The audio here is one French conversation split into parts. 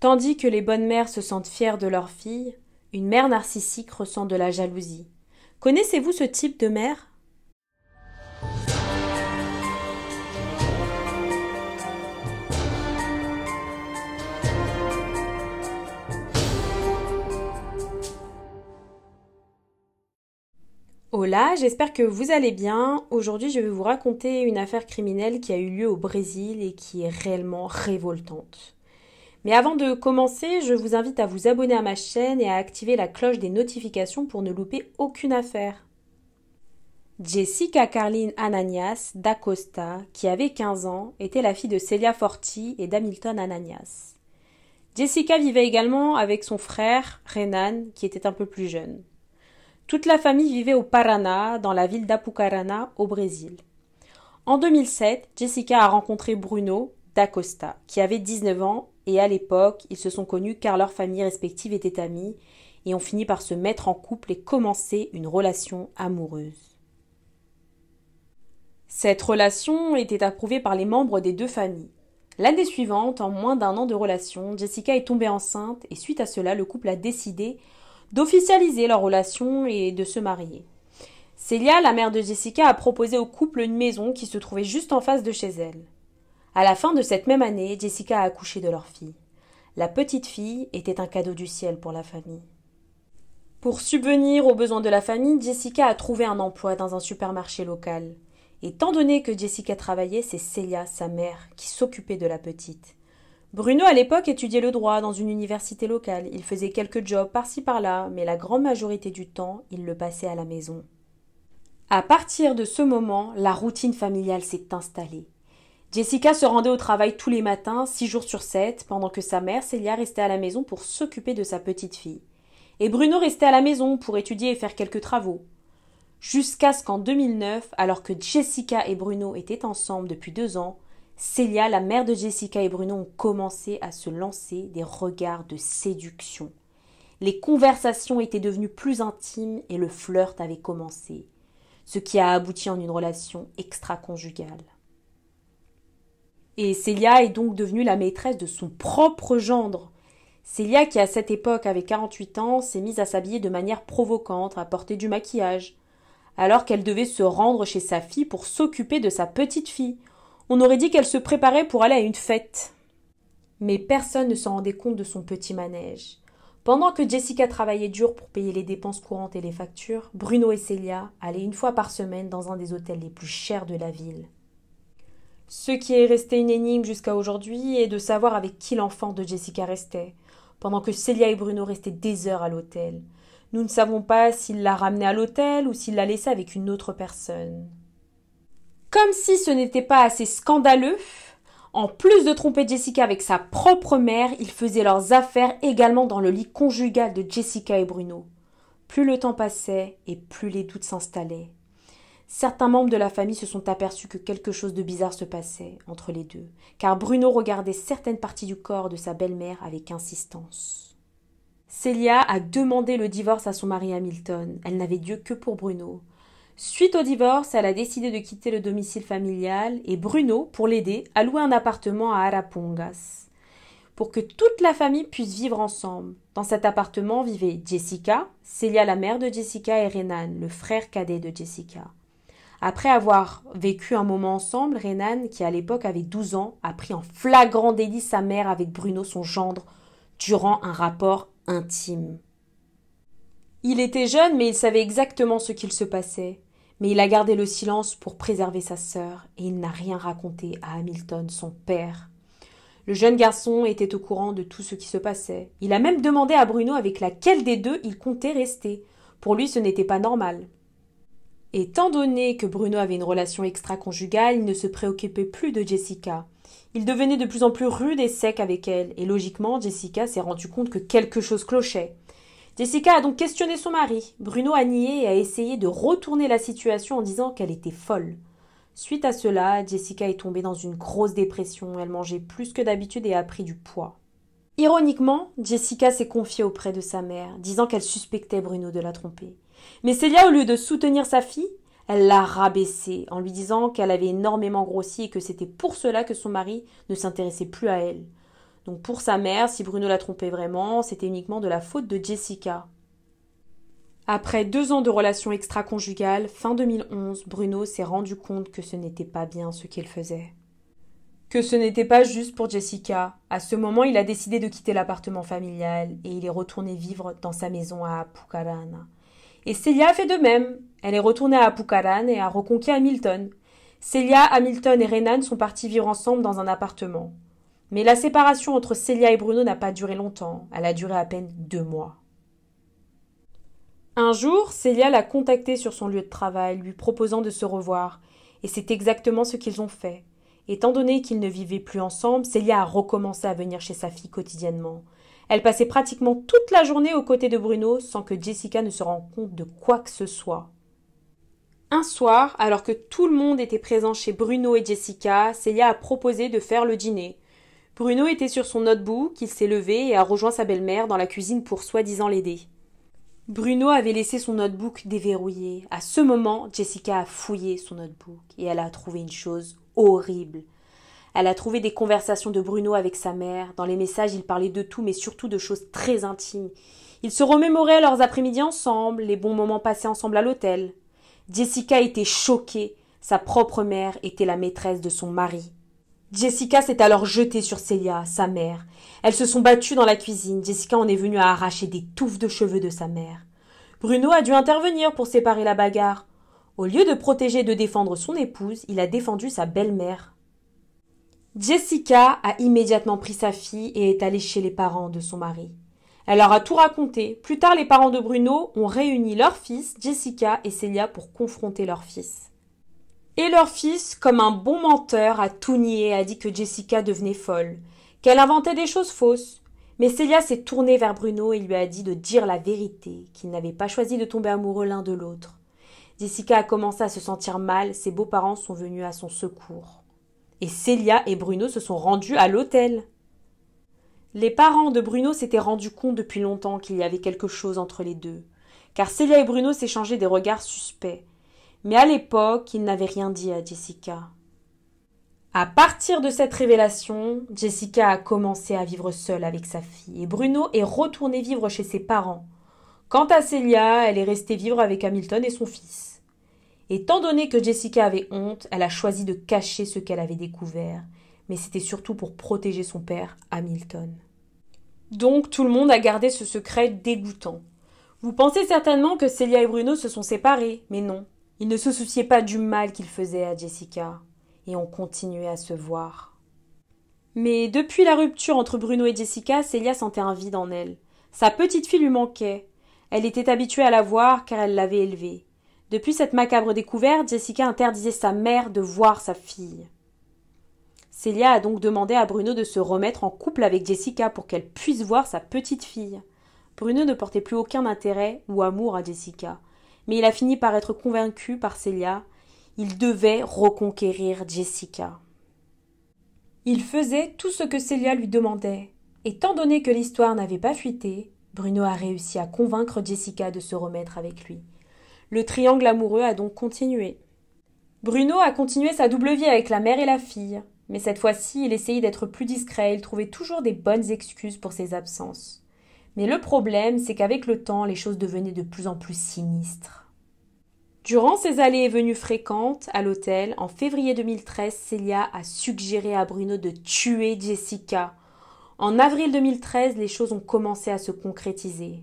Tandis que les bonnes mères se sentent fières de leurs filles, une mère narcissique ressent de la jalousie. Connaissez-vous ce type de mère Hola, j'espère que vous allez bien. Aujourd'hui, je vais vous raconter une affaire criminelle qui a eu lieu au Brésil et qui est réellement révoltante. Mais avant de commencer, je vous invite à vous abonner à ma chaîne et à activer la cloche des notifications pour ne louper aucune affaire. Jessica Carline Ananias d'Acosta, qui avait 15 ans, était la fille de Celia Forti et d'Hamilton Ananias. Jessica vivait également avec son frère Renan, qui était un peu plus jeune. Toute la famille vivait au Paraná, dans la ville d'Apucarana, au Brésil. En 2007, Jessica a rencontré Bruno d'Acosta, qui avait 19 ans et à l'époque, ils se sont connus car leurs familles respectives étaient amies et ont fini par se mettre en couple et commencer une relation amoureuse. Cette relation était approuvée par les membres des deux familles. L'année suivante, en moins d'un an de relation, Jessica est tombée enceinte et suite à cela, le couple a décidé d'officialiser leur relation et de se marier. Célia, la mère de Jessica, a proposé au couple une maison qui se trouvait juste en face de chez elle. À la fin de cette même année, Jessica a accouché de leur fille. La petite fille était un cadeau du ciel pour la famille. Pour subvenir aux besoins de la famille, Jessica a trouvé un emploi dans un supermarché local. Et tant donné que Jessica travaillait, c'est Celia, sa mère, qui s'occupait de la petite. Bruno, à l'époque, étudiait le droit dans une université locale. Il faisait quelques jobs par-ci par-là, mais la grande majorité du temps, il le passait à la maison. À partir de ce moment, la routine familiale s'est installée. Jessica se rendait au travail tous les matins, six jours sur sept, pendant que sa mère, Célia, restait à la maison pour s'occuper de sa petite fille. Et Bruno restait à la maison pour étudier et faire quelques travaux. Jusqu'à ce qu'en 2009, alors que Jessica et Bruno étaient ensemble depuis deux ans, Célia, la mère de Jessica et Bruno, ont commencé à se lancer des regards de séduction. Les conversations étaient devenues plus intimes et le flirt avait commencé, ce qui a abouti en une relation extra-conjugale. Et Célia est donc devenue la maîtresse de son propre gendre. Célia, qui à cette époque avait 48 ans, s'est mise à s'habiller de manière provocante, à porter du maquillage, alors qu'elle devait se rendre chez sa fille pour s'occuper de sa petite fille. On aurait dit qu'elle se préparait pour aller à une fête. Mais personne ne s'en rendait compte de son petit manège. Pendant que Jessica travaillait dur pour payer les dépenses courantes et les factures, Bruno et Célia allaient une fois par semaine dans un des hôtels les plus chers de la ville. Ce qui est resté une énigme jusqu'à aujourd'hui est de savoir avec qui l'enfant de Jessica restait, pendant que Célia et Bruno restaient des heures à l'hôtel. Nous ne savons pas s'il l'a ramené à l'hôtel ou s'il l'a laissé avec une autre personne. Comme si ce n'était pas assez scandaleux, en plus de tromper Jessica avec sa propre mère, ils faisaient leurs affaires également dans le lit conjugal de Jessica et Bruno. Plus le temps passait et plus les doutes s'installaient. Certains membres de la famille se sont aperçus que quelque chose de bizarre se passait entre les deux, car Bruno regardait certaines parties du corps de sa belle-mère avec insistance. Célia a demandé le divorce à son mari Hamilton. Elle n'avait Dieu que pour Bruno. Suite au divorce, elle a décidé de quitter le domicile familial et Bruno, pour l'aider, a loué un appartement à Arapongas pour que toute la famille puisse vivre ensemble. Dans cet appartement vivaient Jessica, Célia la mère de Jessica et Renan, le frère cadet de Jessica. Après avoir vécu un moment ensemble, Renan, qui à l'époque avait 12 ans, a pris en flagrant délit sa mère avec Bruno, son gendre, durant un rapport intime. Il était jeune, mais il savait exactement ce qu'il se passait. Mais il a gardé le silence pour préserver sa sœur, et il n'a rien raconté à Hamilton, son père. Le jeune garçon était au courant de tout ce qui se passait. Il a même demandé à Bruno avec laquelle des deux il comptait rester. Pour lui, ce n'était pas normal. Étant donné que Bruno avait une relation extra-conjugale, il ne se préoccupait plus de Jessica. Il devenait de plus en plus rude et sec avec elle, et logiquement, Jessica s'est rendue compte que quelque chose clochait. Jessica a donc questionné son mari. Bruno a nié et a essayé de retourner la situation en disant qu'elle était folle. Suite à cela, Jessica est tombée dans une grosse dépression, elle mangeait plus que d'habitude et a pris du poids. Ironiquement, Jessica s'est confiée auprès de sa mère, disant qu'elle suspectait Bruno de la tromper. Mais Célia, au lieu de soutenir sa fille, elle l'a rabaissée en lui disant qu'elle avait énormément grossi et que c'était pour cela que son mari ne s'intéressait plus à elle. Donc pour sa mère, si Bruno la trompait vraiment, c'était uniquement de la faute de Jessica. Après deux ans de relations extra conjugales fin 2011, Bruno s'est rendu compte que ce n'était pas bien ce qu'il faisait. Que ce n'était pas juste pour Jessica. À ce moment, il a décidé de quitter l'appartement familial et il est retourné vivre dans sa maison à Pucarana. Et Célia fait de même. Elle est retournée à Apucaran et a reconquis Hamilton. Célia, Hamilton et Renan sont partis vivre ensemble dans un appartement. Mais la séparation entre Célia et Bruno n'a pas duré longtemps. Elle a duré à peine deux mois. Un jour, Célia l'a contactée sur son lieu de travail, lui proposant de se revoir. Et c'est exactement ce qu'ils ont fait. Étant donné qu'ils ne vivaient plus ensemble, Célia a recommencé à venir chez sa fille quotidiennement. Elle passait pratiquement toute la journée aux côtés de Bruno sans que Jessica ne se rende compte de quoi que ce soit. Un soir, alors que tout le monde était présent chez Bruno et Jessica, Célia a proposé de faire le dîner. Bruno était sur son notebook, il s'est levé et a rejoint sa belle-mère dans la cuisine pour soi-disant l'aider. Bruno avait laissé son notebook déverrouillé. À ce moment, Jessica a fouillé son notebook et elle a trouvé une chose horrible. Elle a trouvé des conversations de Bruno avec sa mère. Dans les messages, il parlait de tout, mais surtout de choses très intimes. Ils se remémoraient leurs après-midi ensemble, les bons moments passés ensemble à l'hôtel. Jessica était choquée. Sa propre mère était la maîtresse de son mari. Jessica s'est alors jetée sur Célia, sa mère. Elles se sont battues dans la cuisine. Jessica en est venue à arracher des touffes de cheveux de sa mère. Bruno a dû intervenir pour séparer la bagarre. Au lieu de protéger et de défendre son épouse, il a défendu sa belle-mère. Jessica a immédiatement pris sa fille et est allée chez les parents de son mari. Elle leur a tout raconté. Plus tard, les parents de Bruno ont réuni leur fils, Jessica et Célia pour confronter leur fils. Et leur fils, comme un bon menteur, a tout nié et a dit que Jessica devenait folle, qu'elle inventait des choses fausses. Mais Célia s'est tournée vers Bruno et lui a dit de dire la vérité, qu'ils n'avaient pas choisi de tomber amoureux l'un de l'autre. Jessica a commencé à se sentir mal, ses beaux-parents sont venus à son secours et Célia et Bruno se sont rendus à l'hôtel. Les parents de Bruno s'étaient rendus compte depuis longtemps qu'il y avait quelque chose entre les deux, car Célia et Bruno s'échangeaient des regards suspects. Mais à l'époque, ils n'avaient rien dit à Jessica. À partir de cette révélation, Jessica a commencé à vivre seule avec sa fille et Bruno est retourné vivre chez ses parents. Quant à Célia, elle est restée vivre avec Hamilton et son fils. Étant donné que Jessica avait honte, elle a choisi de cacher ce qu'elle avait découvert, mais c'était surtout pour protéger son père, Hamilton. Donc tout le monde a gardé ce secret dégoûtant. Vous pensez certainement que Célia et Bruno se sont séparés, mais non. Ils ne se souciaient pas du mal qu'ils faisaient à Jessica, et on continuait à se voir. Mais depuis la rupture entre Bruno et Jessica, Célia sentait un vide en elle. Sa petite fille lui manquait. Elle était habituée à la voir car elle l'avait élevée. Depuis cette macabre découverte, Jessica interdisait sa mère de voir sa fille. Célia a donc demandé à Bruno de se remettre en couple avec Jessica pour qu'elle puisse voir sa petite fille. Bruno ne portait plus aucun intérêt ou amour à Jessica, mais il a fini par être convaincu par Célia. Il devait reconquérir Jessica. Il faisait tout ce que Célia lui demandait. Étant donné que l'histoire n'avait pas fuité, Bruno a réussi à convaincre Jessica de se remettre avec lui. Le triangle amoureux a donc continué. Bruno a continué sa double vie avec la mère et la fille, mais cette fois-ci il essayait d'être plus discret, il trouvait toujours des bonnes excuses pour ses absences. Mais le problème, c'est qu'avec le temps, les choses devenaient de plus en plus sinistres. Durant ses allées et venues fréquentes à l'hôtel, en février 2013, Célia a suggéré à Bruno de tuer Jessica. En avril 2013, les choses ont commencé à se concrétiser.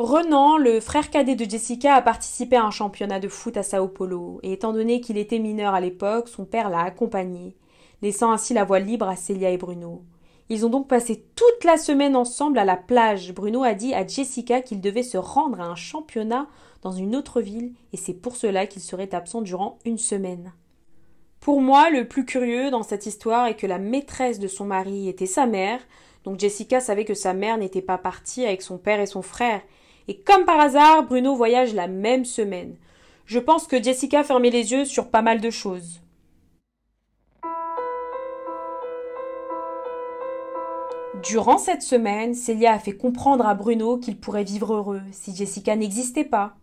Renan, le frère cadet de Jessica, a participé à un championnat de foot à Sao Paulo, et étant donné qu'il était mineur à l'époque, son père l'a accompagné, laissant ainsi la voie libre à Célia et Bruno. Ils ont donc passé toute la semaine ensemble à la plage. Bruno a dit à Jessica qu'il devait se rendre à un championnat dans une autre ville, et c'est pour cela qu'il serait absent durant une semaine. Pour moi, le plus curieux dans cette histoire est que la maîtresse de son mari était sa mère, donc Jessica savait que sa mère n'était pas partie avec son père et son frère, et comme par hasard, Bruno voyage la même semaine. Je pense que Jessica fermait les yeux sur pas mal de choses. Durant cette semaine, Célia a fait comprendre à Bruno qu'il pourrait vivre heureux si Jessica n'existait pas.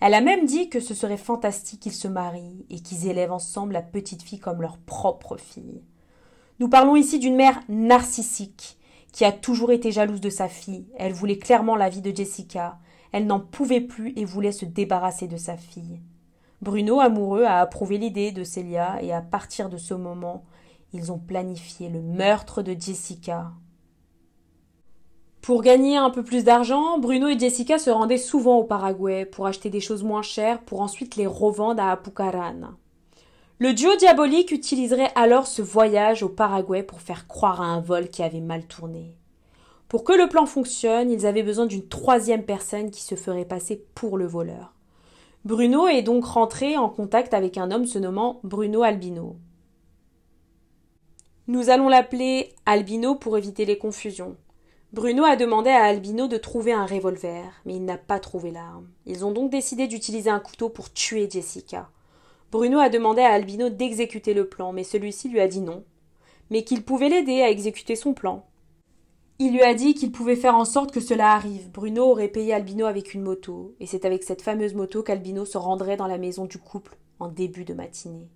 Elle a même dit que ce serait fantastique qu'ils se marient et qu'ils élèvent ensemble la petite fille comme leur propre fille. Nous parlons ici d'une mère narcissique qui a toujours été jalouse de sa fille. Elle voulait clairement la vie de Jessica. Elle n'en pouvait plus et voulait se débarrasser de sa fille. Bruno, amoureux, a approuvé l'idée de Célia et à partir de ce moment, ils ont planifié le meurtre de Jessica. Pour gagner un peu plus d'argent, Bruno et Jessica se rendaient souvent au Paraguay pour acheter des choses moins chères pour ensuite les revendre à Apucaran. Le duo diabolique utiliserait alors ce voyage au Paraguay pour faire croire à un vol qui avait mal tourné. Pour que le plan fonctionne, ils avaient besoin d'une troisième personne qui se ferait passer pour le voleur. Bruno est donc rentré en contact avec un homme se nommant Bruno Albino. Nous allons l'appeler Albino pour éviter les confusions. Bruno a demandé à Albino de trouver un revolver, mais il n'a pas trouvé l'arme. Ils ont donc décidé d'utiliser un couteau pour tuer Jessica. Bruno a demandé à Albino d'exécuter le plan, mais celui-ci lui a dit non, mais qu'il pouvait l'aider à exécuter son plan. Il lui a dit qu'il pouvait faire en sorte que cela arrive. Bruno aurait payé Albino avec une moto, et c'est avec cette fameuse moto qu'Albino se rendrait dans la maison du couple en début de matinée.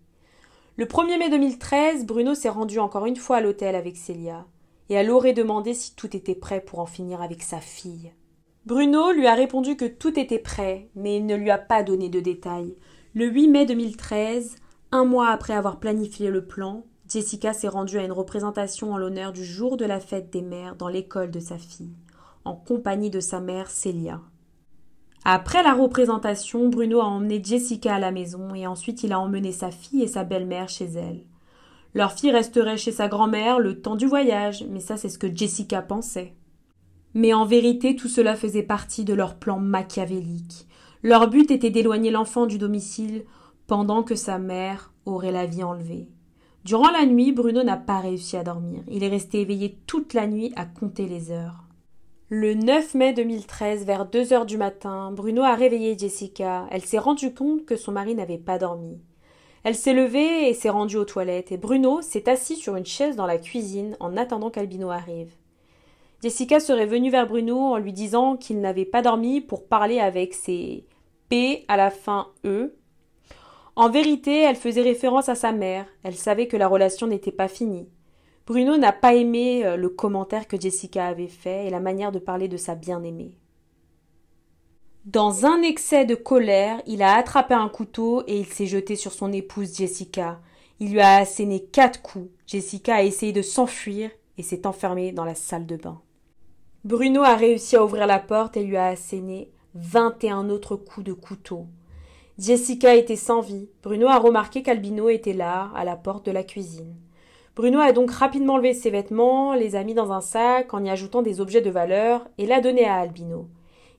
Le 1er mai 2013, Bruno s'est rendu encore une fois à l'hôtel avec Célia, et elle aurait demandé si tout était prêt pour en finir avec sa fille. Bruno lui a répondu que tout était prêt, mais il ne lui a pas donné de détails. Le 8 mai 2013, un mois après avoir planifié le plan, Jessica s'est rendue à une représentation en l'honneur du jour de la fête des mères dans l'école de sa fille, en compagnie de sa mère Célia. Après la représentation, Bruno a emmené Jessica à la maison et ensuite il a emmené sa fille et sa belle-mère chez elle. Leur fille resterait chez sa grand-mère le temps du voyage, mais ça c'est ce que Jessica pensait. Mais en vérité, tout cela faisait partie de leur plan machiavélique, leur but était d'éloigner l'enfant du domicile pendant que sa mère aurait la vie enlevée. Durant la nuit, Bruno n'a pas réussi à dormir. Il est resté éveillé toute la nuit à compter les heures. Le 9 mai 2013, vers 2 heures du matin, Bruno a réveillé Jessica. Elle s'est rendue compte que son mari n'avait pas dormi. Elle s'est levée et s'est rendue aux toilettes, et Bruno s'est assis sur une chaise dans la cuisine en attendant qu'Albino arrive. Jessica serait venue vers Bruno en lui disant qu'il n'avait pas dormi pour parler avec ses P à la fin E. En vérité, elle faisait référence à sa mère. Elle savait que la relation n'était pas finie. Bruno n'a pas aimé euh, le commentaire que Jessica avait fait et la manière de parler de sa bien-aimée. Dans un excès de colère, il a attrapé un couteau et il s'est jeté sur son épouse Jessica. Il lui a asséné quatre coups. Jessica a essayé de s'enfuir et s'est enfermée dans la salle de bain. Bruno a réussi à ouvrir la porte et lui a asséné 21 autres coups de couteau. Jessica était sans vie. Bruno a remarqué qu'Albino était là, à la porte de la cuisine. Bruno a donc rapidement levé ses vêtements, les a mis dans un sac en y ajoutant des objets de valeur et l'a donné à Albino.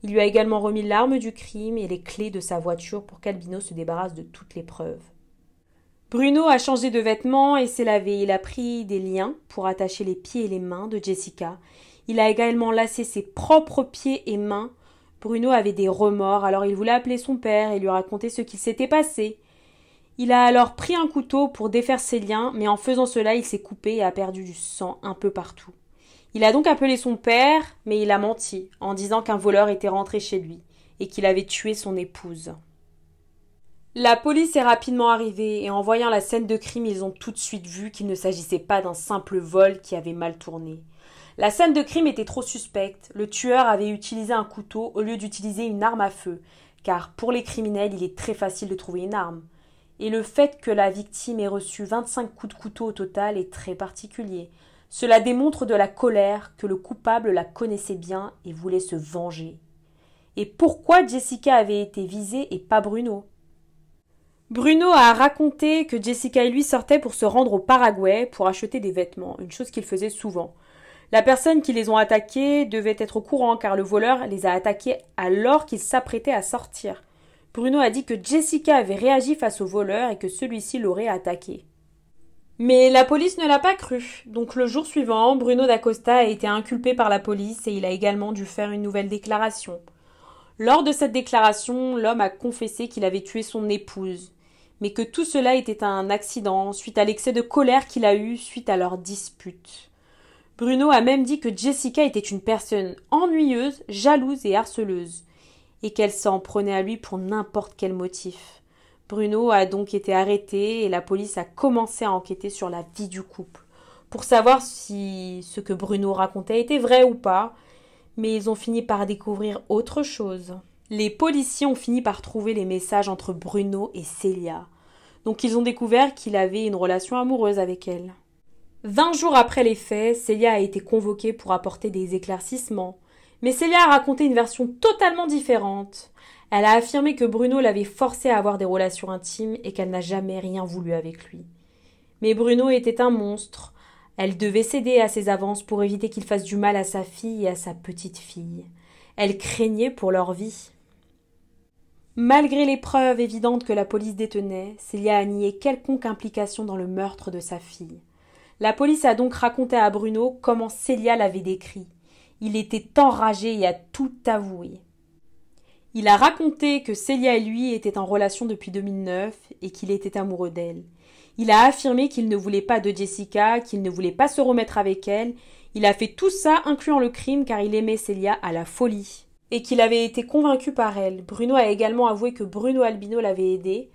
Il lui a également remis l'arme du crime et les clés de sa voiture pour qu'Albino se débarrasse de toutes les preuves. Bruno a changé de vêtements et s'est lavé. Il a pris des liens pour attacher les pieds et les mains de Jessica. Il a également lacé ses propres pieds et mains Bruno avait des remords, alors il voulait appeler son père et lui raconter ce qui s'était passé. Il a alors pris un couteau pour défaire ses liens, mais en faisant cela, il s'est coupé et a perdu du sang un peu partout. Il a donc appelé son père, mais il a menti, en disant qu'un voleur était rentré chez lui, et qu'il avait tué son épouse. La police est rapidement arrivée, et en voyant la scène de crime, ils ont tout de suite vu qu'il ne s'agissait pas d'un simple vol qui avait mal tourné. La scène de crime était trop suspecte. Le tueur avait utilisé un couteau au lieu d'utiliser une arme à feu, car pour les criminels, il est très facile de trouver une arme. Et le fait que la victime ait reçu 25 coups de couteau au total est très particulier. Cela démontre de la colère que le coupable la connaissait bien et voulait se venger. Et pourquoi Jessica avait été visée et pas Bruno Bruno a raconté que Jessica et lui sortaient pour se rendre au Paraguay pour acheter des vêtements, une chose qu'il faisait souvent. La personne qui les ont attaqués devait être au courant car le voleur les a attaqués alors qu'ils s'apprêtaient à sortir. Bruno a dit que Jessica avait réagi face au voleur et que celui-ci l'aurait attaqué. Mais la police ne l'a pas cru. Donc le jour suivant, Bruno d'Acosta a été inculpé par la police et il a également dû faire une nouvelle déclaration. Lors de cette déclaration, l'homme a confessé qu'il avait tué son épouse, mais que tout cela était un accident suite à l'excès de colère qu'il a eu suite à leur dispute. Bruno a même dit que Jessica était une personne ennuyeuse, jalouse et harceleuse, et qu'elle s'en prenait à lui pour n'importe quel motif. Bruno a donc été arrêté et la police a commencé à enquêter sur la vie du couple, pour savoir si ce que Bruno racontait était vrai ou pas, mais ils ont fini par découvrir autre chose. Les policiers ont fini par trouver les messages entre Bruno et Célia, donc ils ont découvert qu'il avait une relation amoureuse avec elle. Vingt jours après les faits, Célia a été convoquée pour apporter des éclaircissements. Mais Célia a raconté une version totalement différente. Elle a affirmé que Bruno l'avait forcée à avoir des relations intimes et qu'elle n'a jamais rien voulu avec lui. Mais Bruno était un monstre. Elle devait céder à ses avances pour éviter qu'il fasse du mal à sa fille et à sa petite fille. Elle craignait pour leur vie. Malgré les preuves évidentes que la police détenait, Célia a nié quelconque implication dans le meurtre de sa fille. La police a donc raconté à Bruno comment Célia l'avait décrit. Il était enragé et a tout avoué. Il a raconté que Célia et lui étaient en relation depuis 2009 et qu'il était amoureux d'elle. Il a affirmé qu'il ne voulait pas de Jessica, qu'il ne voulait pas se remettre avec elle. Il a fait tout ça, incluant le crime, car il aimait Célia à la folie. Et qu'il avait été convaincu par elle. Bruno a également avoué que Bruno Albino l'avait aidé,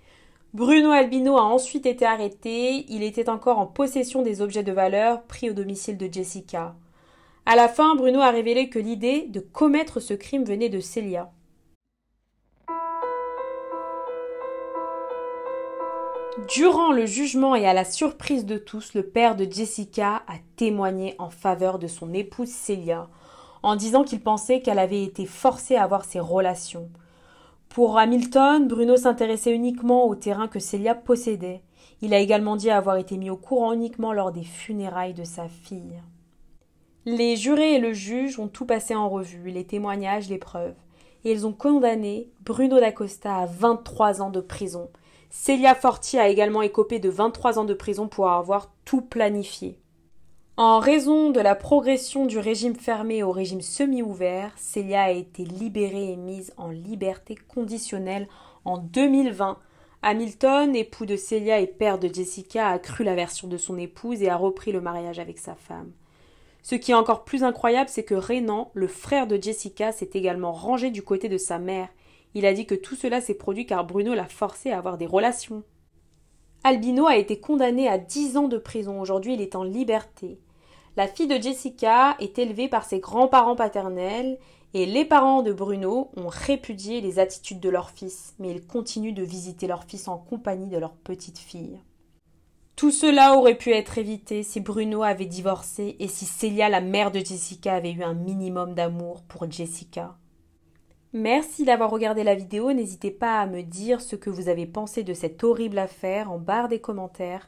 Bruno Albino a ensuite été arrêté, il était encore en possession des objets de valeur pris au domicile de Jessica. À la fin, Bruno a révélé que l'idée de commettre ce crime venait de Célia. Durant le jugement et à la surprise de tous, le père de Jessica a témoigné en faveur de son épouse Célia, en disant qu'il pensait qu'elle avait été forcée à avoir ces relations. Pour Hamilton, Bruno s'intéressait uniquement au terrain que Célia possédait. Il a également dit avoir été mis au courant uniquement lors des funérailles de sa fille. Les jurés et le juge ont tout passé en revue, les témoignages, les preuves, et ils ont condamné Bruno d'Acosta à 23 ans de prison. Célia Forti a également écopé de 23 ans de prison pour avoir tout planifié. En raison de la progression du régime fermé au régime semi-ouvert, Célia a été libérée et mise en liberté conditionnelle en 2020. Hamilton, époux de Célia et père de Jessica, a cru la version de son épouse et a repris le mariage avec sa femme. Ce qui est encore plus incroyable, c'est que Renan, le frère de Jessica, s'est également rangé du côté de sa mère. Il a dit que tout cela s'est produit car Bruno l'a forcé à avoir des relations. Albino a été condamné à 10 ans de prison. Aujourd'hui, il est en liberté. La fille de Jessica est élevée par ses grands-parents paternels et les parents de Bruno ont répudié les attitudes de leur fils, mais ils continuent de visiter leur fils en compagnie de leur petite fille. Tout cela aurait pu être évité si Bruno avait divorcé et si Célia, la mère de Jessica, avait eu un minimum d'amour pour Jessica. Merci d'avoir regardé la vidéo, n'hésitez pas à me dire ce que vous avez pensé de cette horrible affaire en barre des commentaires.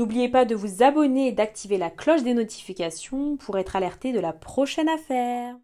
N'oubliez pas de vous abonner et d'activer la cloche des notifications pour être alerté de la prochaine affaire.